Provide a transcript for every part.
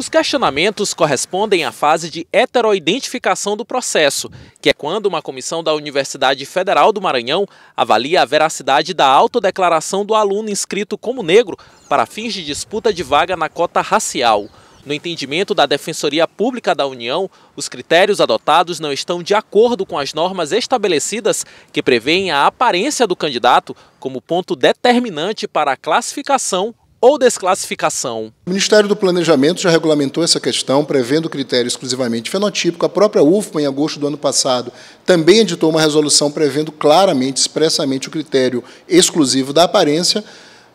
Os questionamentos correspondem à fase de heteroidentificação do processo, que é quando uma comissão da Universidade Federal do Maranhão avalia a veracidade da autodeclaração do aluno inscrito como negro para fins de disputa de vaga na cota racial. No entendimento da Defensoria Pública da União, os critérios adotados não estão de acordo com as normas estabelecidas que prevêem a aparência do candidato como ponto determinante para a classificação ou desclassificação. O Ministério do Planejamento já regulamentou essa questão, prevendo o critério exclusivamente fenotípico. A própria UFMA, em agosto do ano passado, também editou uma resolução prevendo claramente, expressamente, o critério exclusivo da aparência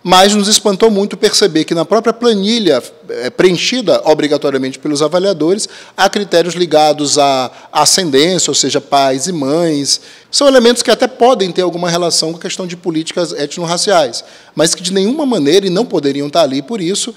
mas nos espantou muito perceber que na própria planilha, eh, preenchida obrigatoriamente pelos avaliadores, há critérios ligados à ascendência, ou seja, pais e mães. São elementos que até podem ter alguma relação com a questão de políticas etnorraciais, raciais mas que de nenhuma maneira, e não poderiam estar ali por isso,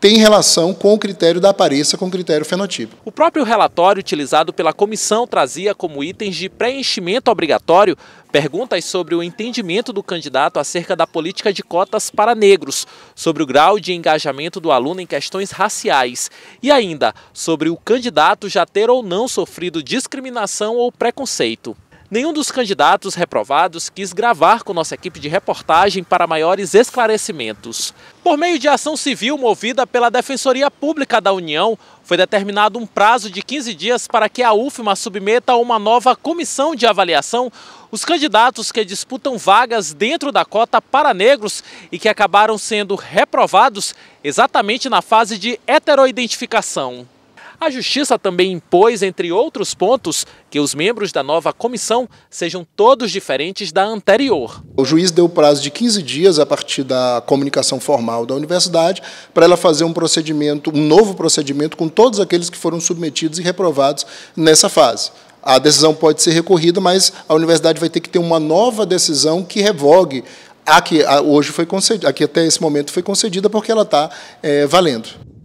tem relação com o critério da aparência, com o critério fenotípico. O próprio relatório utilizado pela comissão trazia como itens de preenchimento obrigatório perguntas sobre o entendimento do candidato acerca da política de cotas para negros, sobre o grau de engajamento do aluno em questões raciais e ainda sobre o candidato já ter ou não sofrido discriminação ou preconceito. Nenhum dos candidatos reprovados quis gravar com nossa equipe de reportagem para maiores esclarecimentos. Por meio de ação civil movida pela Defensoria Pública da União, foi determinado um prazo de 15 dias para que a UFMA submeta a uma nova comissão de avaliação os candidatos que disputam vagas dentro da cota para negros e que acabaram sendo reprovados exatamente na fase de heteroidentificação. A Justiça também impôs, entre outros pontos, que os membros da nova comissão sejam todos diferentes da anterior. O juiz deu prazo de 15 dias a partir da comunicação formal da universidade para ela fazer um procedimento, um novo procedimento com todos aqueles que foram submetidos e reprovados nessa fase a decisão pode ser recorrida, mas a universidade vai ter que ter uma nova decisão que revogue a que hoje foi concedida, a que até esse momento foi concedida, porque ela está é, valendo.